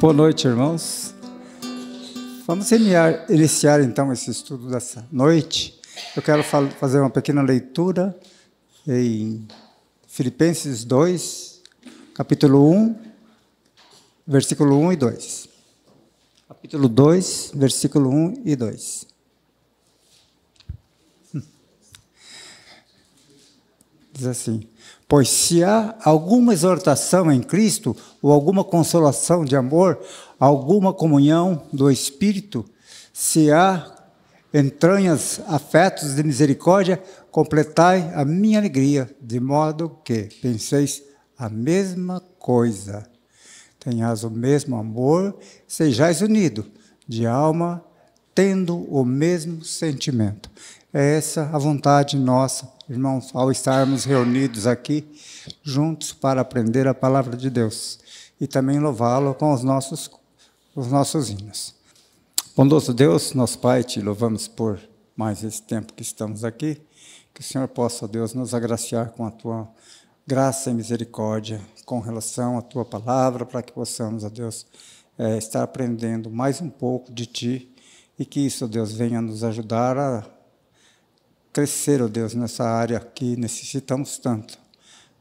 Boa noite, irmãos. Vamos iniciar, iniciar, então esse estudo dessa noite. Eu quero fazer uma pequena leitura em Filipenses 2, capítulo 1, versículo 1 e 2. Capítulo 2, versículo 1 e 2. Diz assim: Pois se há alguma exortação em Cristo, ou alguma consolação de amor, alguma comunhão do Espírito, se há entranhas, afetos de misericórdia, completai a minha alegria, de modo que penseis a mesma coisa. Tenhas o mesmo amor, sejais unidos, de alma, tendo o mesmo sentimento. É essa a vontade nossa Irmãos, ao estarmos reunidos aqui, juntos para aprender a palavra de Deus e também louvá-lo com os nossos, os nossos hinos. Bondoso Deus, nosso Pai, te louvamos por mais esse tempo que estamos aqui. Que o Senhor possa, Deus, nos agraciar com a tua graça e misericórdia com relação à tua palavra, para que possamos, a Deus, é, estar aprendendo mais um pouco de ti e que isso, Deus, venha nos ajudar a crescer, ó oh Deus, nessa área que necessitamos tanto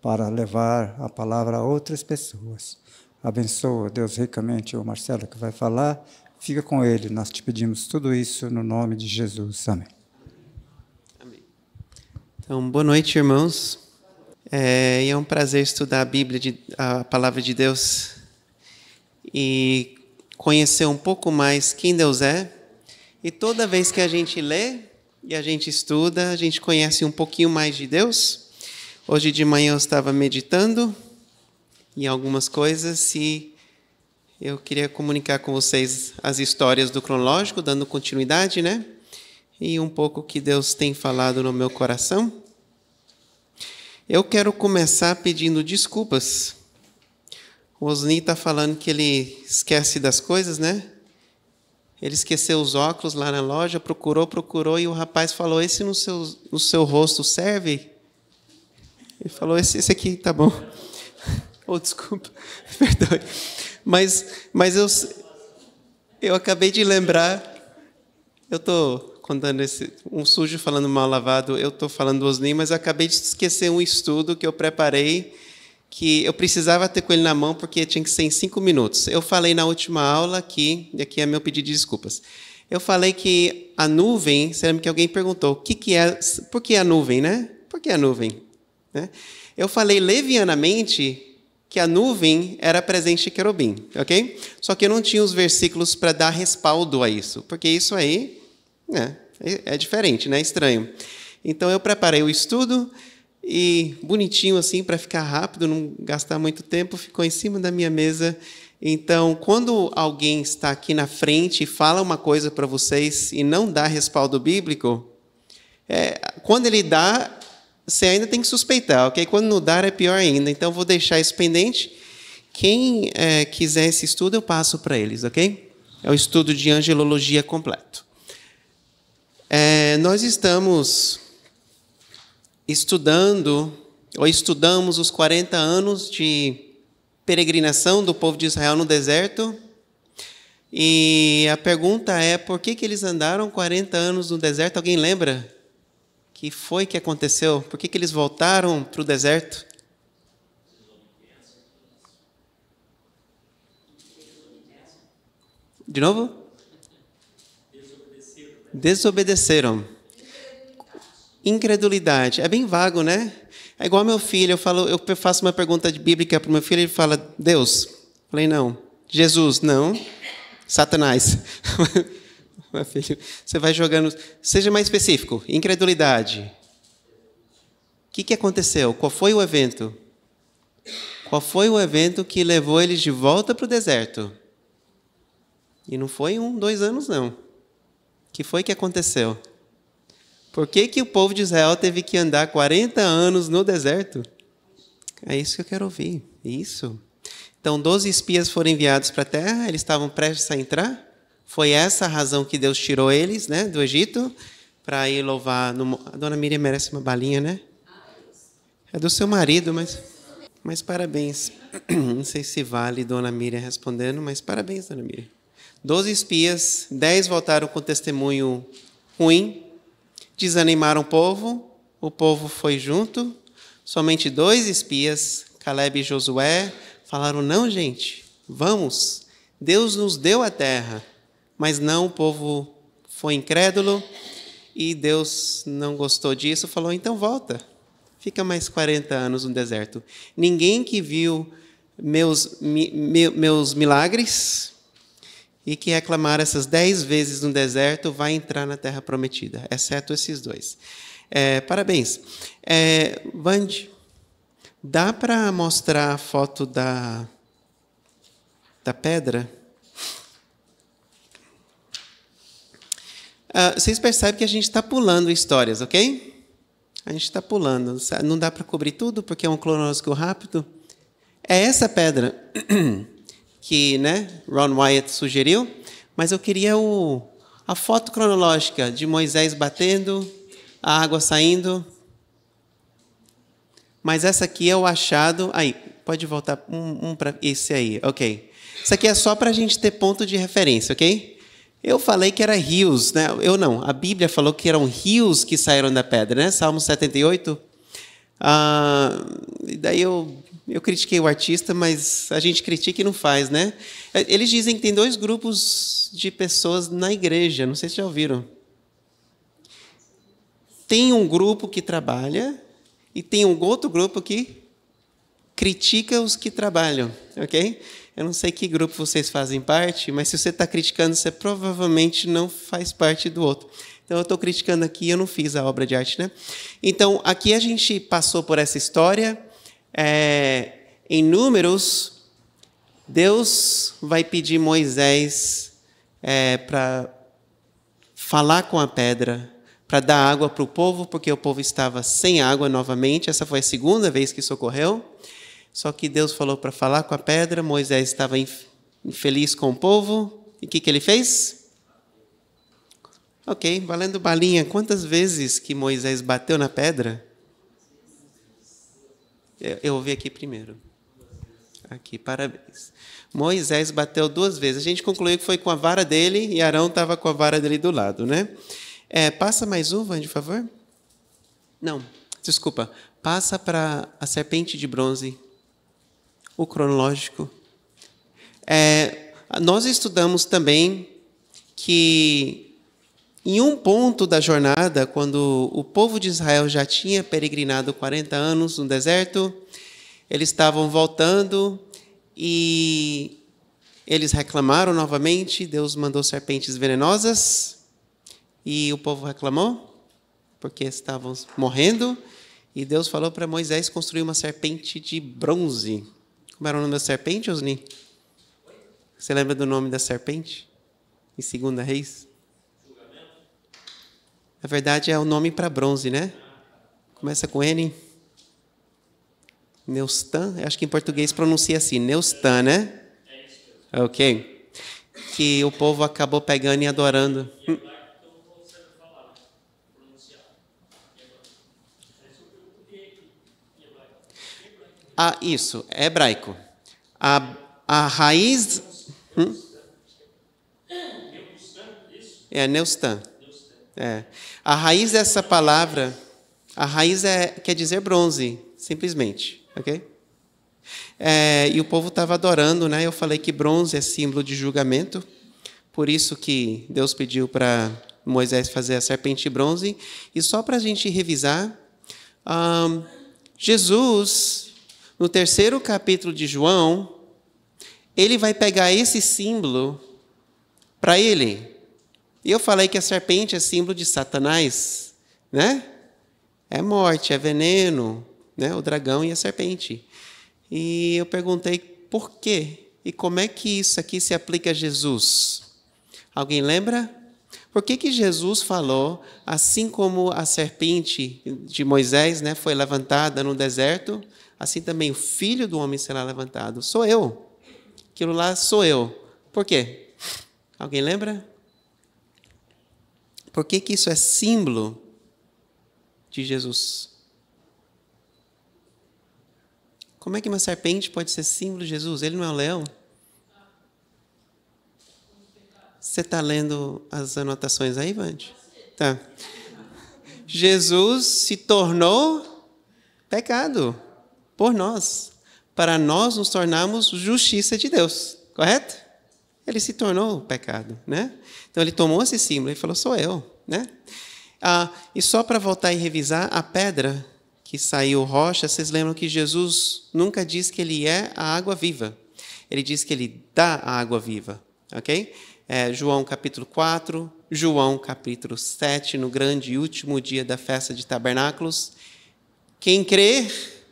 para levar a palavra a outras pessoas. Abençoa, Deus, ricamente o Marcelo que vai falar. Fica com ele. Nós te pedimos tudo isso no nome de Jesus. Amém. Amém. Então, boa noite, irmãos. É, é um prazer estudar a Bíblia, de, a palavra de Deus e conhecer um pouco mais quem Deus é. E toda vez que a gente lê, e a gente estuda, a gente conhece um pouquinho mais de Deus. Hoje de manhã eu estava meditando em algumas coisas e eu queria comunicar com vocês as histórias do cronológico, dando continuidade, né? E um pouco que Deus tem falado no meu coração. Eu quero começar pedindo desculpas. O Osni está falando que ele esquece das coisas, né? Ele esqueceu os óculos lá na loja, procurou, procurou, e o rapaz falou: Esse no seu, no seu rosto serve? Ele falou: Esse, esse aqui tá bom. oh, desculpa, perdoe. Mas, mas eu, eu acabei de lembrar, eu estou contando esse, um sujo falando mal lavado, eu estou falando dos mas acabei de esquecer um estudo que eu preparei que eu precisava ter com ele na mão porque tinha que ser em cinco minutos. Eu falei na última aula que, e aqui é meu pedido de desculpas, eu falei que a nuvem, Será que alguém perguntou, o que, que é, por que a nuvem, né? Por que a nuvem? Né? Eu falei levianamente que a nuvem era presente de querubim, ok? Só que eu não tinha os versículos para dar respaldo a isso, porque isso aí né, é, é diferente, né? É estranho. Então eu preparei o estudo, e bonitinho assim para ficar rápido, não gastar muito tempo, ficou em cima da minha mesa. Então, quando alguém está aqui na frente e fala uma coisa para vocês e não dá respaldo bíblico, é, quando ele dá, você ainda tem que suspeitar, ok? Quando não dar é pior ainda. Então, vou deixar isso pendente. Quem é, quiser esse estudo, eu passo para eles, ok? É o estudo de angelologia completo. É, nós estamos estudando, ou estudamos os 40 anos de peregrinação do povo de Israel no deserto. E a pergunta é: por que, que eles andaram 40 anos no deserto? Alguém lembra? Que foi que aconteceu? Por que, que eles voltaram para o deserto? De novo? Desobedeceram. Desobedeceram. Incredulidade. É bem vago, né? É igual meu filho. Eu, falo, eu faço uma pergunta bíblica para o meu filho e ele fala: Deus. Eu falei: Não. Jesus, não. Satanás. meu filho, você vai jogando. Seja mais específico. Incredulidade. O que, que aconteceu? Qual foi o evento? Qual foi o evento que levou eles de volta para o deserto? E não foi um, dois anos, não. O que foi que aconteceu? Por que, que o povo de Israel teve que andar 40 anos no deserto? É isso que eu quero ouvir. Isso. Então, 12 espias foram enviados para a terra, eles estavam prestes a entrar. Foi essa a razão que Deus tirou eles né, do Egito para ir louvar. No... A dona Miriam merece uma balinha, né? É do seu marido, mas. Mas parabéns. Não sei se vale Dona Miriam respondendo, mas parabéns, Dona Miriam. Doze espias, dez voltaram com testemunho ruim, desanimaram o povo, o povo foi junto. Somente dois espias, Caleb e Josué, falaram: Não, gente, vamos. Deus nos deu a terra. Mas não, o povo foi incrédulo e Deus não gostou disso, falou: Então volta. Fica mais 40 anos no deserto. Ninguém que viu meus, mi, meus milagres, e que reclamar essas dez vezes no deserto vai entrar na terra prometida, exceto esses dois. É, parabéns. É, Vande, dá para mostrar a foto da, da pedra? Ah, vocês percebem que a gente está pulando histórias, ok? A gente está pulando. Não dá para cobrir tudo porque é um cronológico rápido. É essa pedra. que né, Ron Wyatt sugeriu, mas eu queria o, a foto cronológica de Moisés batendo, a água saindo. Mas essa aqui é o achado. Aí, pode voltar um, um para esse aí, ok. Isso aqui é só para a gente ter ponto de referência, ok? Eu falei que era rios, né? Eu não. A Bíblia falou que eram rios que saíram da pedra, né? Salmo 78. Ah, daí eu eu critiquei o artista, mas a gente critica e não faz, né? Eles dizem que tem dois grupos de pessoas na igreja, não sei se já ouviram. Tem um grupo que trabalha e tem um outro grupo que critica os que trabalham, ok? Eu não sei que grupo vocês fazem parte, mas se você está criticando, você provavelmente não faz parte do outro. Então eu estou criticando aqui, eu não fiz a obra de arte, né? Então aqui a gente passou por essa história é, em Números, Deus vai pedir Moisés é, para falar com a pedra, para dar água para o povo, porque o povo estava sem água novamente. Essa foi a segunda vez que isso ocorreu. Só que Deus falou para falar com a pedra, Moisés estava infeliz com o povo. E o que, que ele fez? Ok, valendo balinha. Quantas vezes que Moisés bateu na pedra? Eu ouvi aqui primeiro. Aqui, parabéns. Moisés bateu duas vezes. A gente concluiu que foi com a vara dele e Arão estava com a vara dele do lado, né? É, passa mais um, Van, de favor. Não, desculpa. Passa para a serpente de bronze. O cronológico. É, nós estudamos também que em um ponto da jornada, quando o povo de Israel já tinha peregrinado 40 anos no deserto, eles estavam voltando e eles reclamaram novamente. Deus mandou serpentes venenosas e o povo reclamou porque estavam morrendo. E Deus falou para Moisés construir uma serpente de bronze. Como era o nome da serpente, Osni? Você lembra do nome da serpente? Em Segunda Reis? Na verdade, é o nome para bronze, né? Começa com N. Neustan, acho que em português pronuncia assim, Neustan, né? Ok. Que o povo acabou pegando e adorando. Hum. Ah, isso, é hebraico. A, a raiz. Hum? É, Neustan. É. A raiz dessa é palavra, a raiz é, quer dizer bronze, simplesmente, ok? É, e o povo estava adorando, né? Eu falei que bronze é símbolo de julgamento, por isso que Deus pediu para Moisés fazer a serpente bronze. E só para a gente revisar, um, Jesus, no terceiro capítulo de João, ele vai pegar esse símbolo para ele. E eu falei que a serpente é símbolo de Satanás, né? É morte, é veneno, né? O dragão e a serpente. E eu perguntei por quê e como é que isso aqui se aplica a Jesus. Alguém lembra? Por que, que Jesus falou, assim como a serpente de Moisés né, foi levantada no deserto, assim também o filho do homem será levantado? Sou eu. Aquilo lá sou eu. Por quê? Alguém lembra? Por que, que isso é símbolo de Jesus? Como é que uma serpente pode ser símbolo de Jesus? Ele não é o leão? Você está lendo as anotações aí, Vande? Tá. Jesus se tornou pecado por nós, para nós nos tornarmos justiça de Deus, correto? ele se tornou o pecado, né? Então ele tomou esse símbolo e falou: sou eu, né? Ah, e só para voltar e revisar a pedra que saiu rocha, vocês lembram que Jesus nunca diz que ele é a água viva. Ele diz que ele dá a água viva, ok? É, João capítulo 4, João capítulo 7, no grande e último dia da festa de tabernáculos. Quem crer,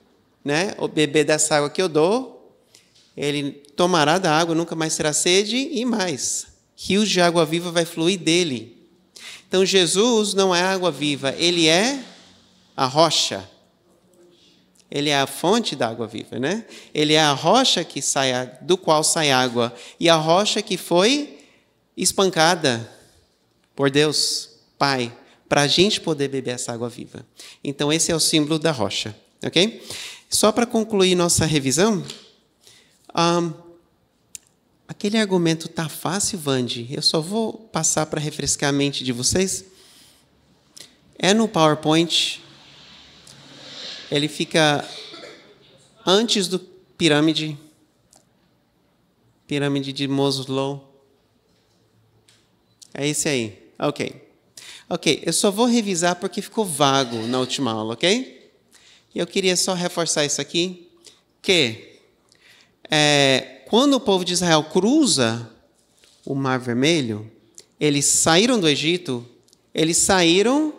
né, beber dessa água que eu dou, ele tomará da água, nunca mais terá sede e mais. Rios de água viva vai fluir dele. Então Jesus não é água viva, ele é a rocha. Ele é a fonte da água viva, né? Ele é a rocha que sai, do qual sai água e a rocha que foi espancada por Deus, Pai, para a gente poder beber essa água viva. Então esse é o símbolo da rocha, ok? Só para concluir nossa revisão, um, aquele argumento tá fácil, Vande. Eu só vou passar para refrescar a mente de vocês. É no PowerPoint. Ele fica antes do pirâmide. Pirâmide de Moslow. É esse aí. Ok. Ok, eu só vou revisar porque ficou vago na última aula, ok? E eu queria só reforçar isso aqui, que é, quando o povo de Israel cruza o Mar Vermelho, eles saíram do Egito, eles saíram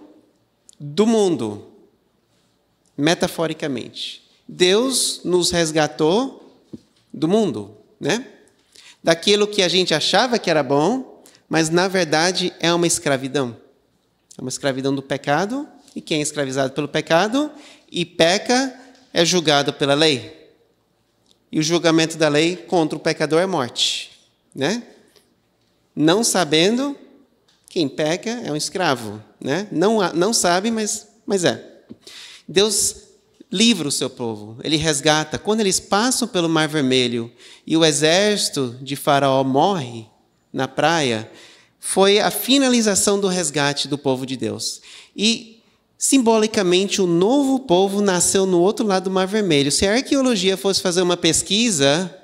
do mundo, metaforicamente. Deus nos resgatou do mundo, né? Daquilo que a gente achava que era bom, mas na verdade é uma escravidão. É uma escravidão do pecado, e quem é escravizado pelo pecado e peca é julgado pela lei. E o julgamento da lei contra o pecador é morte, né? Não sabendo, quem peca é um escravo, né? Não, não sabe, mas, mas é. Deus livra o seu povo, ele resgata. Quando eles passam pelo Mar Vermelho e o exército de Faraó morre na praia, foi a finalização do resgate do povo de Deus. E simbolicamente o novo povo nasceu no outro lado do Mar Vermelho. Se a arqueologia fosse fazer uma pesquisa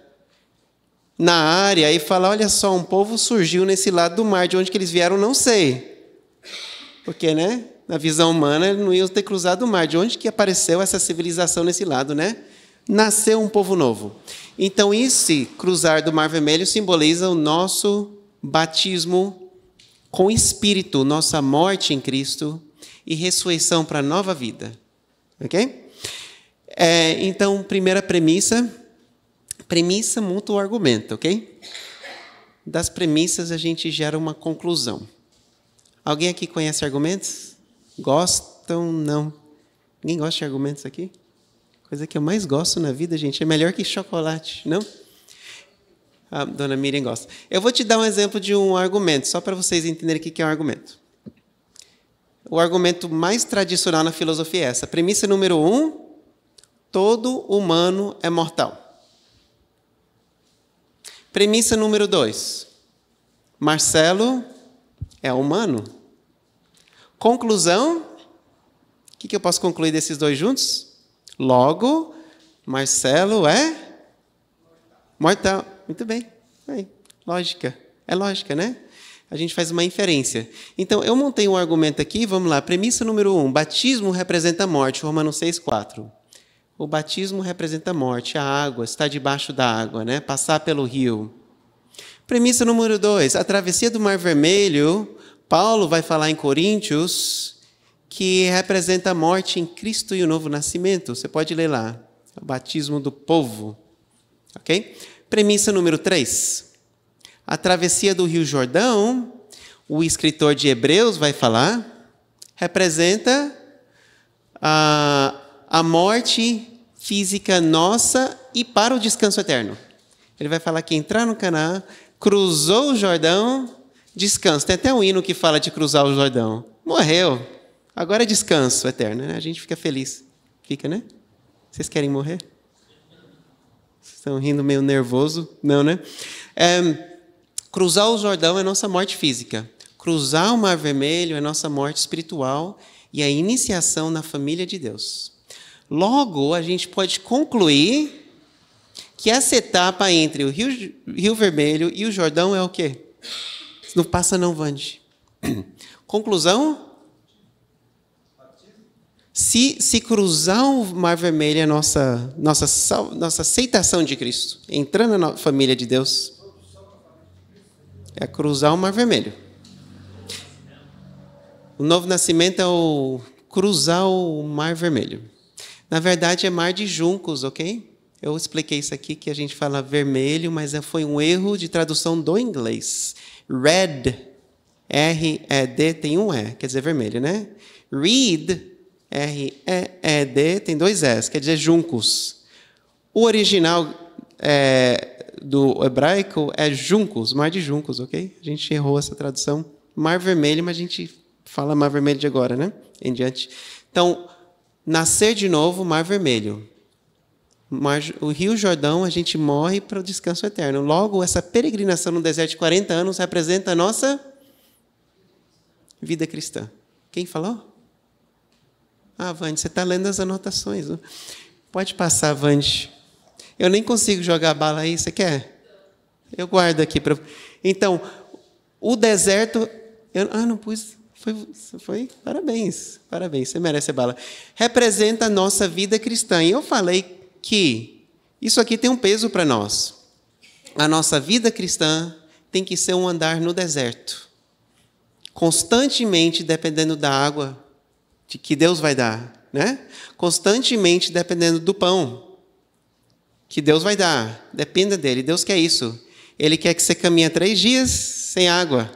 na área e falar, olha só, um povo surgiu nesse lado do mar, de onde que eles vieram, não sei. Porque, né, na visão humana, não iam ter cruzado o mar. De onde que apareceu essa civilização nesse lado, né? Nasceu um povo novo. Então, esse cruzar do Mar Vermelho simboliza o nosso batismo com Espírito, nossa morte em Cristo, e ressurreição para a nova vida. Ok? É, então, primeira premissa. Premissa muda o argumento, ok? Das premissas a gente gera uma conclusão. Alguém aqui conhece argumentos? Gostam? Não. Ninguém gosta de argumentos aqui? Coisa que eu mais gosto na vida, gente, é melhor que chocolate, não? A ah, dona Miriam gosta. Eu vou te dar um exemplo de um argumento, só para vocês entenderem o que é um argumento o argumento mais tradicional na filosofia é essa. Premissa número um: todo humano é mortal. Premissa número dois: Marcelo é humano. Conclusão: o que, que eu posso concluir desses dois juntos? Logo, Marcelo é mortal. Muito bem. Aí, lógica. É lógica, né? a gente faz uma inferência. Então, eu montei um argumento aqui, vamos lá. Premissa número um: batismo representa morte, Romanos 6, 4. O batismo representa morte, a água, está debaixo da água, né? passar pelo rio. Premissa número dois: a travessia do Mar Vermelho, Paulo vai falar em Coríntios, que representa a morte em Cristo e o novo nascimento. Você pode ler lá. O batismo do povo. Ok? Premissa número 3 a travessia do Rio Jordão, o escritor de Hebreus vai falar, representa a, a morte física nossa e para o descanso eterno. Ele vai falar que entrar no Canaã, cruzou o Jordão, descanso. Tem até um hino que fala de cruzar o Jordão. Morreu. Agora é descanso eterno, né? A gente fica feliz. Fica, né? Vocês querem morrer? estão rindo meio nervoso? Não, né? É, Cruzar o Jordão é nossa morte física. Cruzar o Mar Vermelho é nossa morte espiritual e a iniciação na família de Deus. Logo, a gente pode concluir que essa etapa entre o Rio, Rio Vermelho e o Jordão é o quê? Não passa, não vande. Conclusão? Se, se cruzar o Mar Vermelho é nossa, nossa, nossa aceitação de Cristo, entrando na família de Deus, é cruzar o Mar Vermelho. O novo nascimento é o cruzar o Mar Vermelho. Na verdade, é mar de juncos, ok? Eu expliquei isso aqui que a gente fala vermelho, mas é, foi um erro de tradução do inglês. Red, R-E-D, tem um E, quer dizer vermelho, né? Read, R-E-E-D, tem dois S, quer dizer juncos. O original é, do hebraico é juncos, mar de juncos, ok? A gente errou essa tradução. Mar vermelho, mas a gente fala mar vermelho de agora, né? Em diante. Então, nascer de novo, mar vermelho. Mar, o Rio Jordão, a gente morre para o descanso eterno. Logo, essa peregrinação no deserto de 40 anos representa a nossa vida cristã. Quem falou? Ah, Vande, você está lendo as anotações. Pode passar, Vande. Eu nem consigo jogar a bala aí, você quer? Eu guardo aqui. para. Então, o deserto. Eu... Ah, não pus. Foi, foi, parabéns, parabéns, você merece a bala. Representa a nossa vida cristã. E eu falei que isso aqui tem um peso para nós. A nossa vida cristã tem que ser um andar no deserto, constantemente dependendo da água de que Deus vai dar, né? Constantemente dependendo do pão, que Deus vai dar. Dependa dele. Deus quer isso. Ele quer que você caminhe três dias sem água.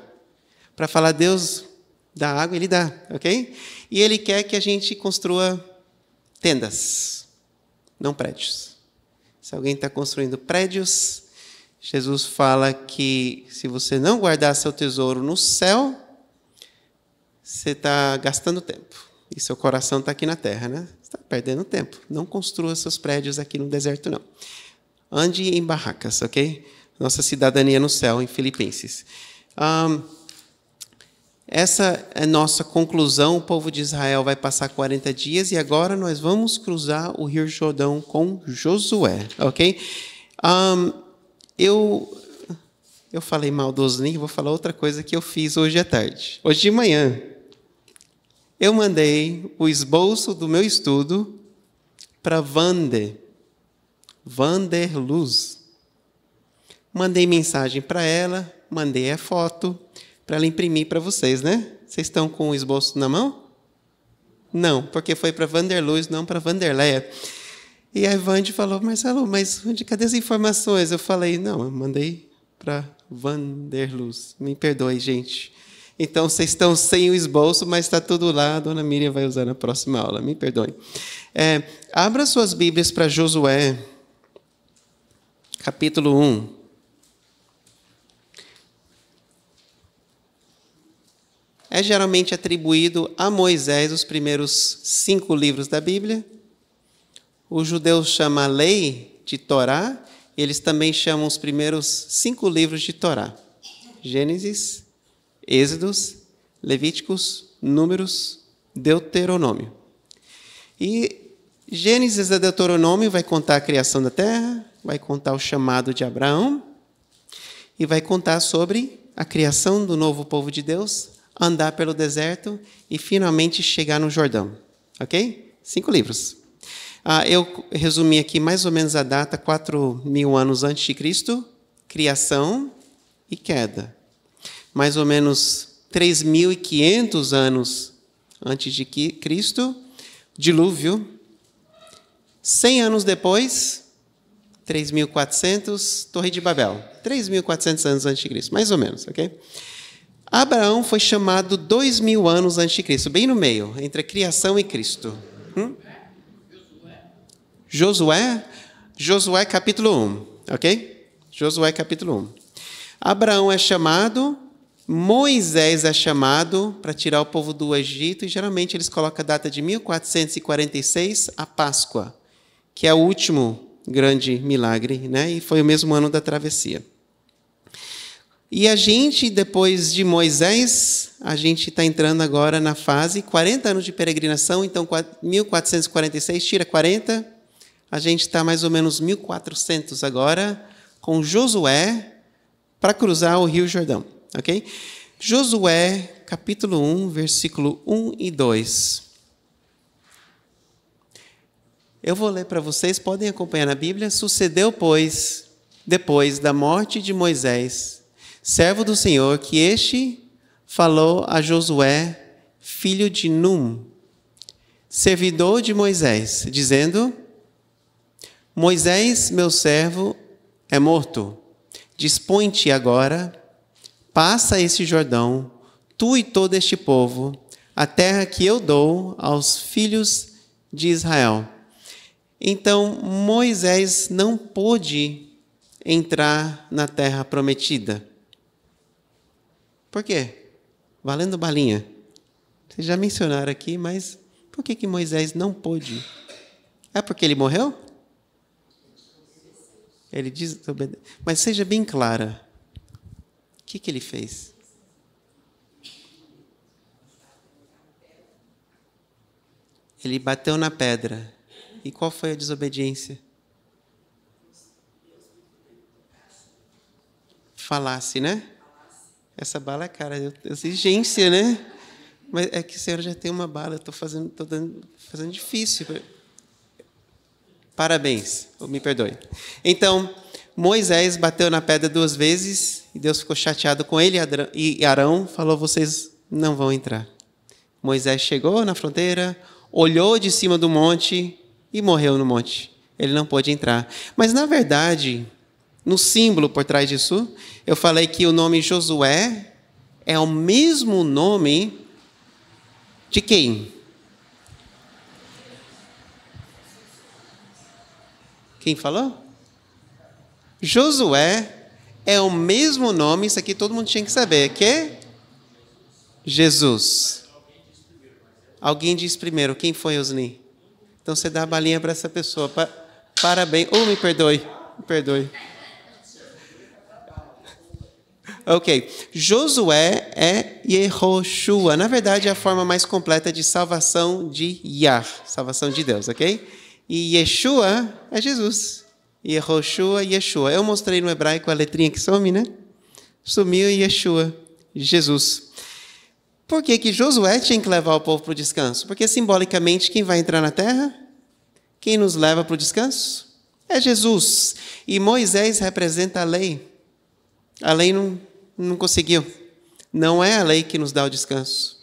Para falar, Deus dá água, ele dá, ok? E ele quer que a gente construa tendas, não prédios. Se alguém está construindo prédios, Jesus fala que se você não guardar seu tesouro no céu, você está gastando tempo. E seu coração está aqui na terra, né? está perdendo tempo. Não construa seus prédios aqui no deserto, não. Ande em barracas, ok? Nossa cidadania no céu, em Filipenses. Um, essa é nossa conclusão. O povo de Israel vai passar 40 dias e agora nós vamos cruzar o Rio Jordão com Josué, ok? Um, eu eu falei mal do Osni, vou falar outra coisa que eu fiz hoje à tarde, hoje de manhã eu mandei o esboço do meu estudo para Vander, Vander Luz. Mandei mensagem para ela, mandei a foto para ela imprimir para vocês, né? Vocês estão com o esboço na mão? Não, porque foi para Vanderluz, não para Vanderleia. E a Vande falou, Marcelo, mas onde, cadê as informações? Eu falei, não, eu mandei para Vanderluz. Me perdoe, gente. Então, vocês estão sem o esboço, mas está tudo lá. A dona Miriam vai usar na próxima aula. Me perdoem. É, abra suas Bíblias para Josué, capítulo 1. É geralmente atribuído a Moisés os primeiros cinco livros da Bíblia. Os judeus chamam a lei de Torá, eles também chamam os primeiros cinco livros de Torá: Gênesis, Êxodos, Levíticos, Números, Deuteronômio. E Gênesis e Deuteronômio vai contar a criação da terra, vai contar o chamado de Abraão e vai contar sobre a criação do novo povo de Deus, andar pelo deserto e finalmente chegar no Jordão. Ok? Cinco livros. Ah, eu resumi aqui mais ou menos a data, 4 mil anos antes de Cristo, criação e queda mais ou menos 3.500 anos antes de Cristo, dilúvio. 100 anos depois, 3.400, Torre de Babel. 3.400 anos antes de Cristo, mais ou menos, ok? Abraão foi chamado 2.000 anos antes de Cristo, bem no meio, entre a criação e Cristo. Hum? Josué, Josué capítulo 1, ok? Josué capítulo 1. Abraão é chamado Moisés é chamado para tirar o povo do Egito e geralmente eles colocam a data de 1446, a Páscoa, que é o último grande milagre, né? E foi o mesmo ano da travessia. E a gente, depois de Moisés, a gente está entrando agora na fase 40 anos de peregrinação, então 1446 tira 40, a gente está mais ou menos 1400 agora, com Josué para cruzar o Rio Jordão ok? Josué, capítulo 1, versículo 1 e 2. Eu vou ler para vocês, podem acompanhar na Bíblia. Sucedeu, pois, depois da morte de Moisés, servo do Senhor, que este falou a Josué, filho de Num, servidor de Moisés, dizendo: Moisés, meu servo, é morto. Dispõe-te agora Passa esse Jordão, tu e todo este povo, a terra que eu dou aos filhos de Israel. Então Moisés não pôde entrar na terra prometida. Por quê? Valendo balinha. Vocês já mencionaram aqui, mas por que, que Moisés não pôde? É porque ele morreu? Ele diz. Mas seja bem clara que, que ele fez? Ele bateu na pedra. E qual foi a desobediência? Falasse, né? Essa bala é cara, exigência, né? Mas é que a senhora já tem uma bala, estou fazendo, tô dando, fazendo difícil. Parabéns, me perdoe. Então, Moisés bateu na pedra duas vezes e Deus ficou chateado com ele e Arão falou: Vocês não vão entrar. Moisés chegou na fronteira, olhou de cima do monte e morreu no monte. Ele não pôde entrar. Mas na verdade, no símbolo por trás disso, eu falei que o nome Josué é o mesmo nome de quem? Quem falou? Josué é o mesmo nome, isso aqui todo mundo tinha que saber, que é Jesus. Alguém diz primeiro, quem foi Osni? Então você dá a balinha para essa pessoa. Pa parabéns. Ou oh, me perdoe, me perdoe. Ok. Josué é Yehoshua. Na verdade, é a forma mais completa de salvação de Yah, salvação de Deus, ok? E Yeshua é Jesus. E Yehoshua, Yeshua. Eu mostrei no hebraico a letrinha que some, né? Sumiu Yeshua, Jesus. Por que, que Josué tinha que levar o povo para o descanso? Porque simbolicamente quem vai entrar na terra? Quem nos leva para o descanso? É Jesus. E Moisés representa a lei. A lei não, não conseguiu. Não é a lei que nos dá o descanso.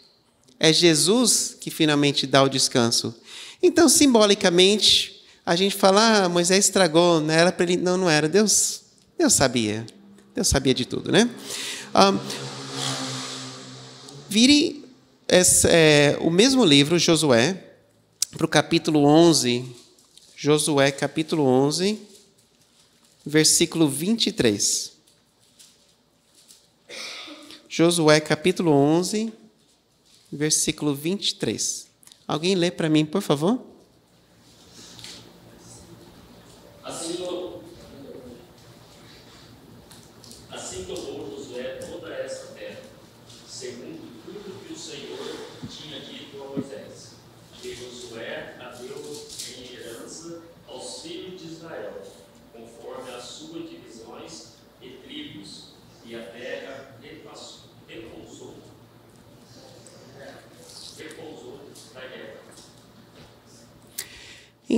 É Jesus que finalmente dá o descanso. Então, simbolicamente, a gente fala, ah, Moisés estragou, não né? era para ele. Não, não era. Deus, Deus sabia. Deus sabia de tudo, né? Ah, vire esse, é, o mesmo livro, Josué, para o capítulo 11. Josué, capítulo 11, versículo 23. Josué, capítulo 11, versículo 23. Alguém lê para mim, por favor?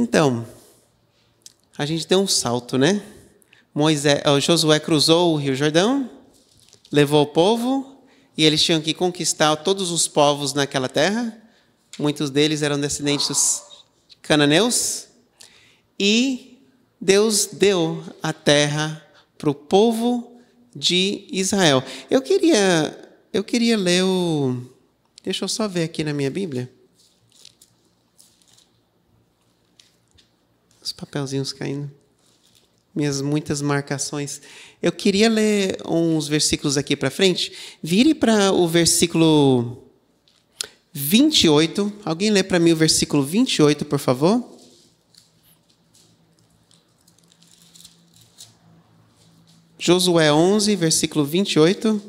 Então, a gente deu um salto, né? Moisés, Josué cruzou o Rio Jordão, levou o povo, e eles tinham que conquistar todos os povos naquela terra. Muitos deles eram descendentes dos cananeus. E Deus deu a terra para o povo de Israel. Eu queria, eu queria ler o. Deixa eu só ver aqui na minha Bíblia. Os papelzinhos caindo. Né? Minhas muitas marcações. Eu queria ler uns versículos aqui para frente. Vire para o versículo 28. Alguém lê para mim o versículo 28, por favor? Josué 11, versículo 28.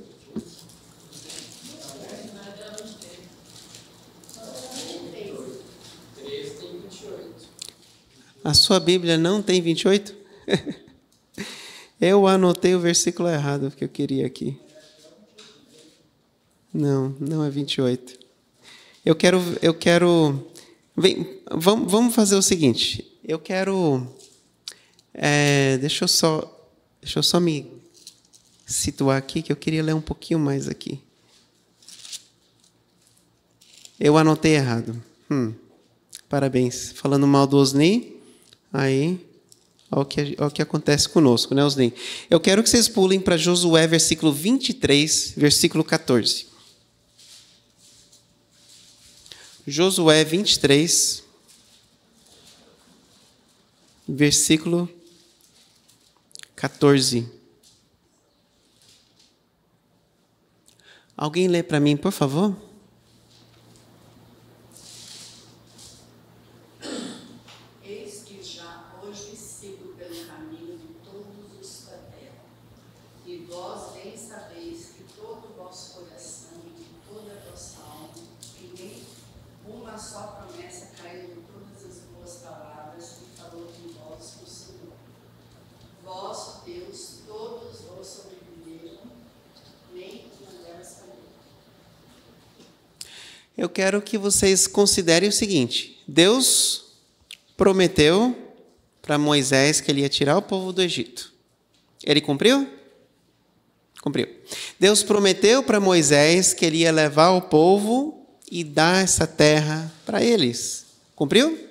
A sua Bíblia não tem 28? eu anotei o versículo errado que eu queria aqui. Não, não é 28. Eu quero. Eu quero vem, vamos, vamos fazer o seguinte. Eu quero. É, deixa, eu só, deixa eu só me situar aqui, que eu queria ler um pouquinho mais aqui. Eu anotei errado. Hum, parabéns. Falando mal do Osni. Aí, olha o que, olha o que acontece conosco, né, Osnim? Eu quero que vocês pulem para Josué, versículo 23, versículo 14. Josué 23, versículo 14. Alguém lê para mim, por favor? eu quero que vocês considerem o seguinte: Deus prometeu para Moisés que ele ia tirar o povo do Egito. Ele cumpriu? Cumpriu. Deus prometeu para Moisés que ele ia levar o povo e dar essa terra para eles. Cumpriu?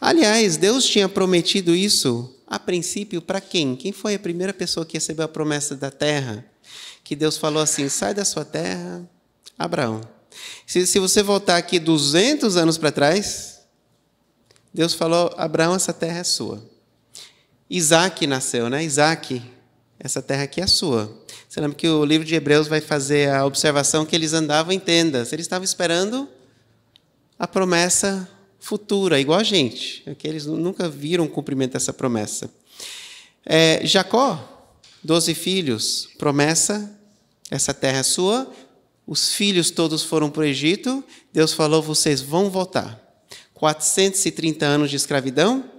Aliás, Deus tinha prometido isso a princípio para quem? Quem foi a primeira pessoa que recebeu a promessa da terra? Que Deus falou assim: sai da sua terra, Abraão. Se, se você voltar aqui 200 anos para trás, Deus falou: Abraão, essa terra é sua. Isaac nasceu, né? Isaac, essa terra aqui é sua. Você lembra que o livro de Hebreus vai fazer a observação que eles andavam em tendas. Eles estavam esperando a promessa futura, igual a gente. Né? Que eles nunca viram o cumprimento dessa promessa. É, Jacó, doze filhos, promessa, essa terra é sua, os filhos todos foram para o Egito, Deus falou: vocês vão voltar. 430 anos de escravidão.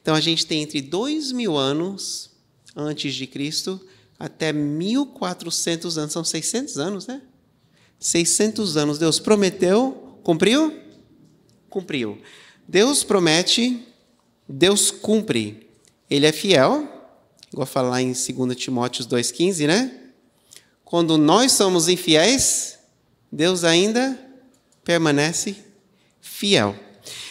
Então a gente tem entre 2 mil anos antes de Cristo até 1400 anos, são 600 anos, né? 600 anos. Deus prometeu, cumpriu? Cumpriu. Deus promete, Deus cumpre. Ele é fiel, igual falar em 2 Timóteo 2,15, né? quando nós somos infiéis, Deus ainda permanece fiel.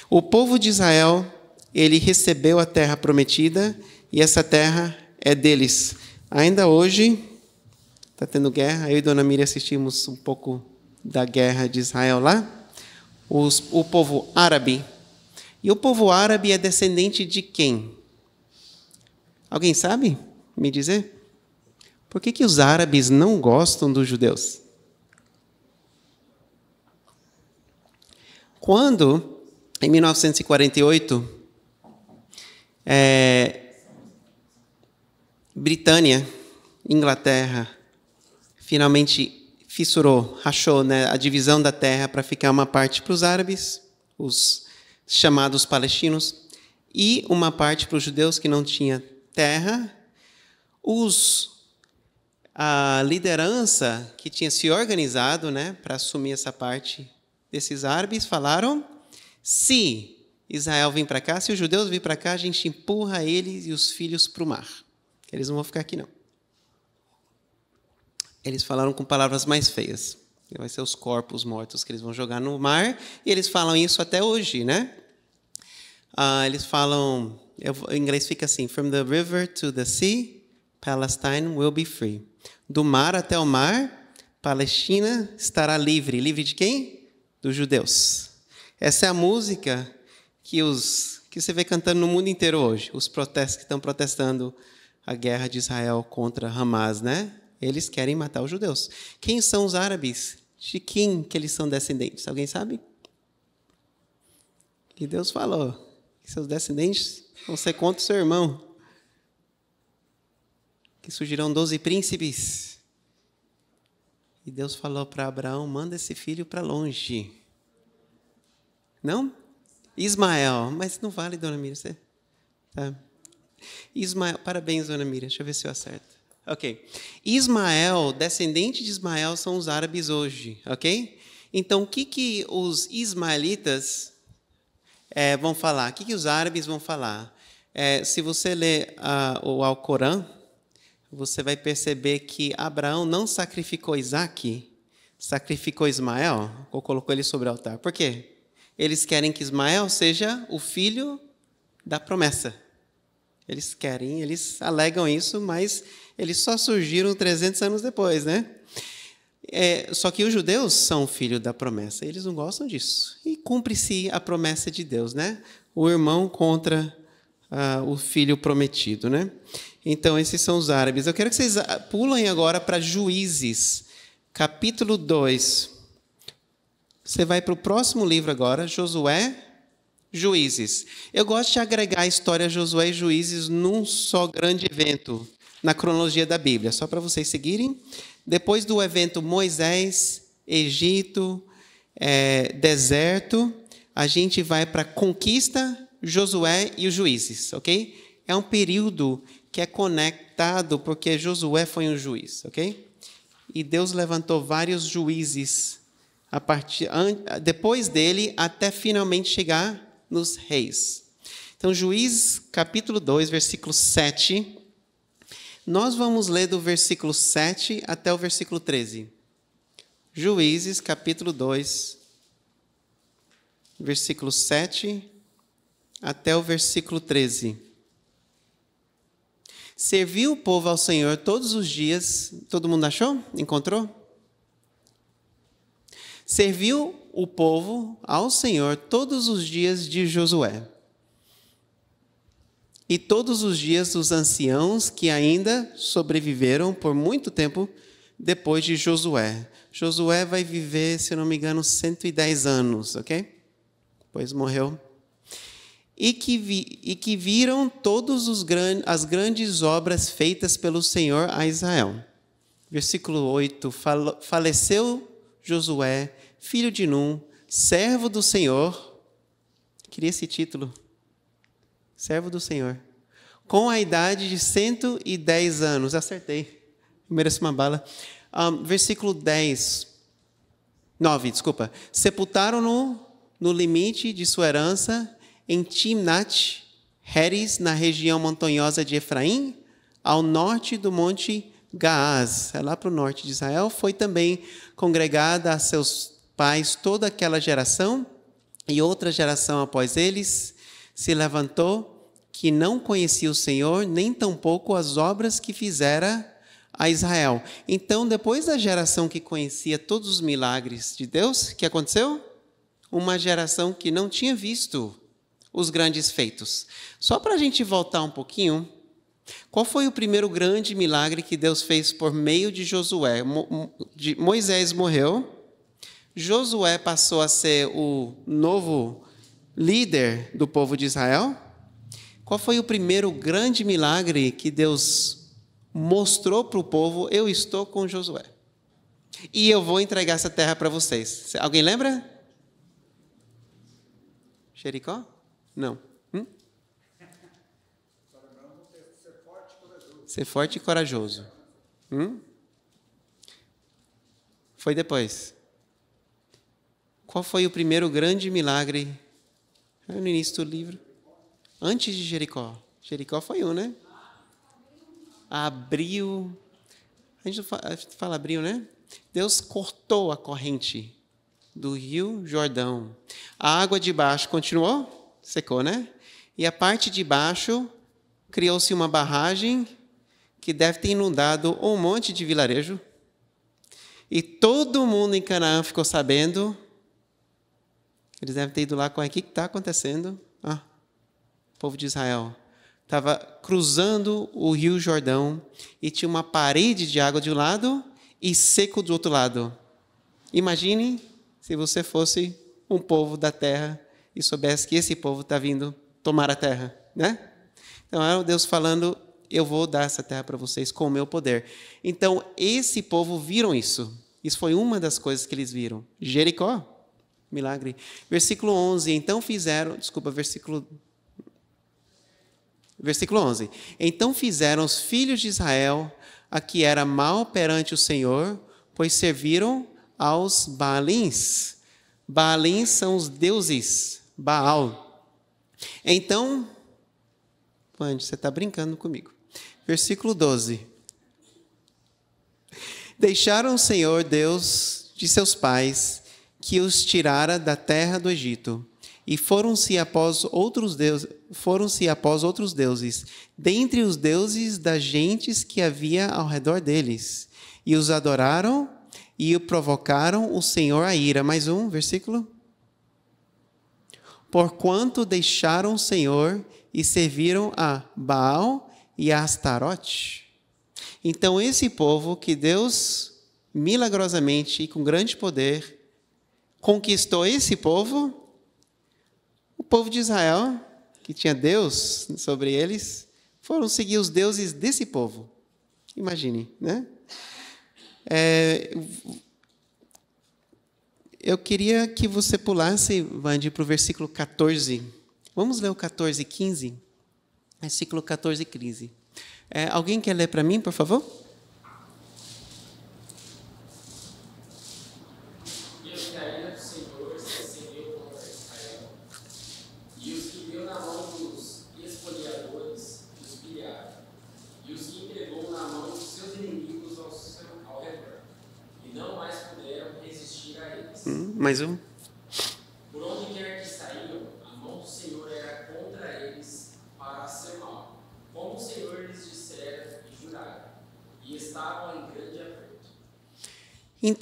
O povo de Israel, ele recebeu a terra prometida e essa terra é deles. Ainda hoje, está tendo guerra, eu e Dona Miriam assistimos um pouco da guerra de Israel lá. Os, o povo árabe. E o povo árabe é descendente de quem? Alguém sabe me dizer? Por que, que os árabes não gostam dos judeus? Quando, em 1948, é, Britânia, Inglaterra, finalmente fissurou, rachou né, a divisão da terra para ficar uma parte para os árabes, os chamados palestinos, e uma parte para os judeus que não tinha terra. Os a liderança que tinha se organizado né, para assumir essa parte desses árabes falaram: se Israel vem para cá, se os judeus vir para cá, a gente empurra eles e os filhos para o mar. Eles não vão ficar aqui, não. Eles falaram com palavras mais feias. Vai ser os corpos mortos que eles vão jogar no mar. E eles falam isso até hoje, né? Ah, eles falam, eu, em inglês fica assim: From the river to the sea, Palestine will be free. Do mar até o mar, Palestina estará livre. Livre de quem? Dos judeus. Essa é a música que, os, que você vê cantando no mundo inteiro hoje. Os protestos que estão protestando a guerra de Israel contra Hamas, né? Eles querem matar os judeus. Quem são os árabes? De quem que eles são descendentes? Alguém sabe? E Deus falou. Que seus descendentes vão ser contra o seu irmão que surgirão doze príncipes. E Deus falou para Abraão: manda esse filho para longe. Não? Ismael, mas não vale, dona Mira. Você... Tá. Ismael, parabéns, dona Mira. Deixa eu ver se eu acerto. Ok. Ismael, descendente de Ismael, são os árabes hoje, ok? Então, o que, que os ismaelitas é, vão falar? O que, que os árabes vão falar? É, se você ler uh, o Alcorão, você vai perceber que Abraão não sacrificou Isaac, sacrificou Ismael, ou colocou ele sobre o altar. Por quê? Eles querem que Ismael seja o filho da promessa. Eles querem, eles alegam isso, mas eles só surgiram 300 anos depois, né? É, só que os judeus são filho da promessa, eles não gostam disso. E cumpre-se a promessa de Deus, né? O irmão contra ah, o filho prometido, né? Então, esses são os árabes. Eu quero que vocês ah, pulem agora para Juízes, capítulo 2. Você vai para o próximo livro agora, Josué, Juízes. Eu gosto de agregar a história Josué e Juízes num só grande evento, na cronologia da Bíblia, só para vocês seguirem. Depois do evento Moisés, Egito, é, deserto, a gente vai para conquista Josué e os juízes, ok? É um período que é conectado porque Josué foi um juiz, ok? E Deus levantou vários juízes a partir depois dele até finalmente chegar nos reis. Então, Juízes capítulo 2, versículo 7. Nós vamos ler do versículo 7 até o versículo 13. Juízes capítulo 2, versículo 7 até o versículo 13. Serviu o povo ao Senhor todos os dias. Todo mundo achou? Encontrou? Serviu o povo ao Senhor todos os dias de Josué. E todos os dias dos anciãos que ainda sobreviveram por muito tempo depois de Josué. Josué vai viver, se não me engano, 110 anos, ok? Pois morreu e que, vi, e que viram todas gran, as grandes obras feitas pelo Senhor a Israel. Versículo 8: Faleceu Josué, filho de Num, servo do Senhor. Queria esse título: Servo do Senhor. Com a idade de 110 anos. Acertei. Mereço uma bala. Um, versículo 10. 9, desculpa. Sepultaram-no no limite de sua herança em Timnat Heres, na região montanhosa de Efraim, ao norte do monte Gaaz, é lá para o norte de Israel, foi também congregada a seus pais toda aquela geração, e outra geração após eles se levantou que não conhecia o Senhor, nem tampouco as obras que fizera a Israel. Então, depois da geração que conhecia todos os milagres de Deus, que aconteceu? Uma geração que não tinha visto os grandes feitos. Só para a gente voltar um pouquinho, qual foi o primeiro grande milagre que Deus fez por meio de Josué? Mo de Moisés morreu, Josué passou a ser o novo líder do povo de Israel. Qual foi o primeiro grande milagre que Deus mostrou para o povo? Eu estou com Josué. E eu vou entregar essa terra para vocês. Alguém lembra? Jericó? Não. Hum? Ser forte e corajoso. Hum? Foi depois. Qual foi o primeiro grande milagre? É no início do livro. Antes de Jericó. Jericó foi um, né? Abriu. A gente fala abriu, né? Deus cortou a corrente do rio Jordão. A água de baixo continuou secou, né? E a parte de baixo criou-se uma barragem que deve ter inundado um monte de vilarejo. E todo mundo em Canaã ficou sabendo. Eles devem ter ido lá com o que está acontecendo. Ah, o povo de Israel estava cruzando o rio Jordão e tinha uma parede de água de um lado e seco do outro lado. Imagine se você fosse um povo da terra e soubesse que esse povo está vindo tomar a terra, né? Então é Deus falando, eu vou dar essa terra para vocês com o meu poder. Então esse povo viram isso. Isso foi uma das coisas que eles viram. Jericó, milagre. Versículo 11, então fizeram, desculpa, versículo Versículo 11. Então fizeram os filhos de Israel a que era mal perante o Senhor, pois serviram aos Baalins. Baalins são os deuses Baal. Então, Pande, você está brincando comigo. Versículo 12. Deixaram o Senhor Deus de seus pais, que os tirara da terra do Egito, e foram-se após outros deuses, foram-se após outros deuses, dentre os deuses das gentes que havia ao redor deles, e os adoraram e provocaram o Senhor a ira. Mais um versículo porquanto deixaram o Senhor e serviram a Baal e a Astarote. Então, esse povo que Deus, milagrosamente e com grande poder, conquistou esse povo, o povo de Israel, que tinha Deus sobre eles, foram seguir os deuses desse povo. Imagine, né? É, eu queria que você pulasse, Vandi, para o versículo 14. Vamos ler o 14, 15? Versículo 14, 15. É, alguém quer ler para mim, por favor?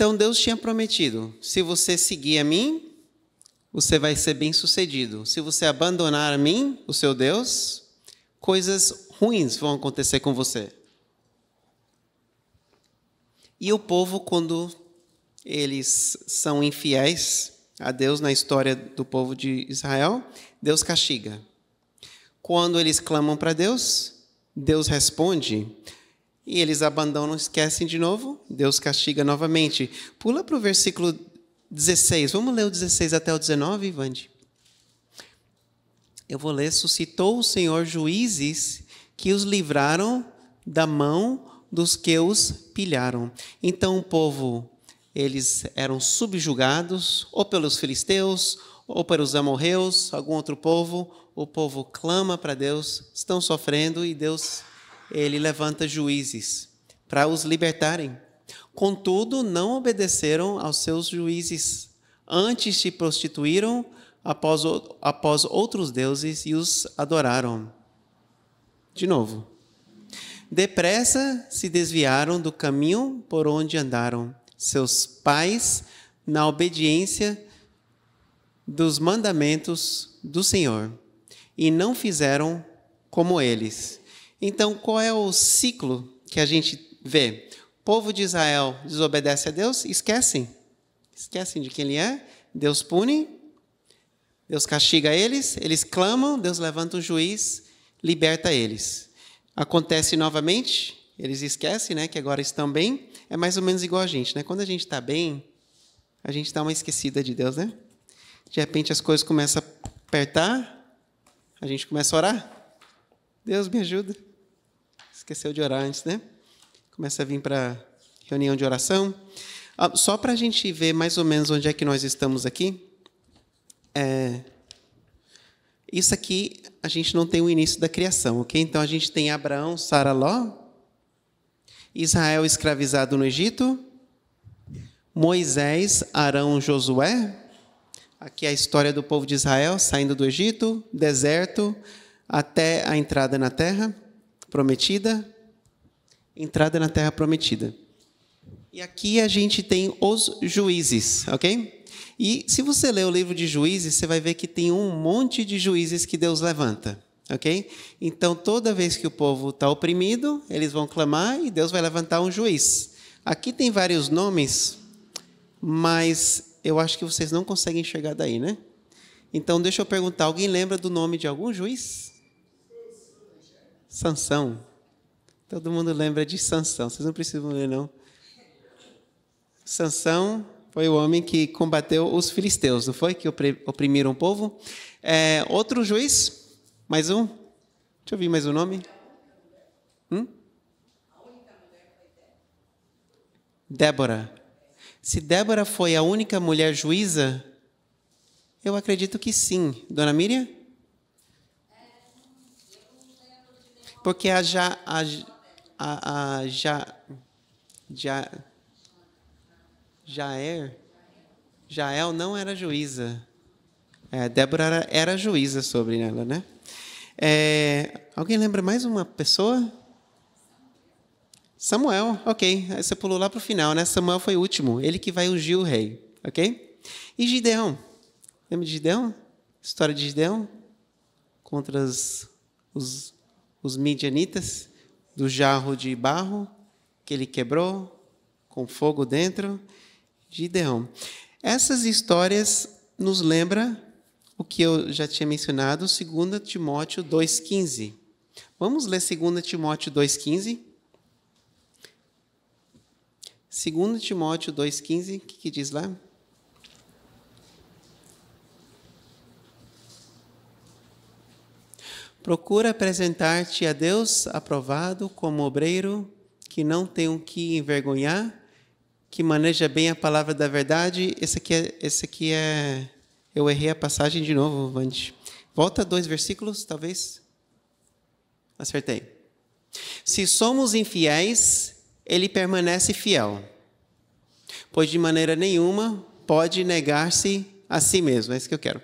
Então Deus tinha prometido: se você seguir a mim, você vai ser bem-sucedido. Se você abandonar a mim, o seu Deus, coisas ruins vão acontecer com você. E o povo, quando eles são infiéis a Deus na história do povo de Israel, Deus castiga. Quando eles clamam para Deus, Deus responde e eles abandonam, esquecem de novo, Deus castiga novamente. Pula para o versículo 16. Vamos ler o 16 até o 19, Vande? Eu vou ler. Suscitou o Senhor juízes que os livraram da mão dos que os pilharam. Então o povo, eles eram subjugados, ou pelos filisteus, ou pelos amorreus, algum outro povo. O povo clama para Deus, estão sofrendo e Deus ele levanta juízes para os libertarem. Contudo, não obedeceram aos seus juízes. Antes se prostituíram após, após outros deuses e os adoraram. De novo. Depressa se desviaram do caminho por onde andaram. Seus pais, na obediência dos mandamentos do Senhor, e não fizeram como eles. Então, qual é o ciclo que a gente vê? O povo de Israel desobedece a Deus, esquecem. Esquecem de quem ele é. Deus pune, Deus castiga eles, eles clamam, Deus levanta um juiz, liberta eles. Acontece novamente, eles esquecem, né, que agora estão bem. É mais ou menos igual a gente, né? Quando a gente está bem, a gente dá uma esquecida de Deus, né? De repente as coisas começam a apertar, a gente começa a orar. Deus me ajuda. Esqueceu de orar antes, né? Começa a vir para reunião de oração. Ah, só para a gente ver mais ou menos onde é que nós estamos aqui. É... Isso aqui a gente não tem o início da criação, ok? Então a gente tem Abraão, Sara, Ló, Israel escravizado no Egito, Moisés, Arão, Josué. Aqui é a história do povo de Israel saindo do Egito, deserto, até a entrada na terra prometida, entrada na terra prometida. E aqui a gente tem os juízes, ok? E se você ler o livro de juízes, você vai ver que tem um monte de juízes que Deus levanta, ok? Então toda vez que o povo está oprimido, eles vão clamar e Deus vai levantar um juiz. Aqui tem vários nomes, mas eu acho que vocês não conseguem chegar daí, né? Então deixa eu perguntar: alguém lembra do nome de algum juiz? Sansão. Todo mundo lembra de Sansão. Vocês não precisam ler não. Sansão foi o homem que combateu os filisteus, não foi? Que oprimiram o povo. É, outro juiz, mais um. Deixa eu ver mais um nome. Hum? Débora. Se Débora foi a única mulher juíza, eu acredito que sim. Dona Miriam? Porque a, ja, a, a, a ja, já Jaer, Jael não era juíza. É, Débora era, era, juíza sobre ela, né? É, alguém lembra mais uma pessoa? Samuel, ok. Aí você pulou lá para o final, né? Samuel foi o último, ele que vai ungir o rei, ok? E Gideão. Lembra de Gideão? História de Gideão? Contra os, os os midianitas, do jarro de barro que ele quebrou, com fogo dentro, de Deão. Essas histórias nos lembram o que eu já tinha mencionado, 2 Timóteo 2,15. Vamos ler 2 Timóteo 2,15? 2 Timóteo 2,15, o que, que diz lá? procura apresentar-te a Deus aprovado como obreiro que não tem o que envergonhar, que maneja bem a palavra da verdade. Esse aqui é, esse aqui é eu errei a passagem de novo, Vande. Volta dois versículos, talvez. Acertei. Se somos infiéis, ele permanece fiel, pois de maneira nenhuma pode negar-se a si mesmo. É isso que eu quero.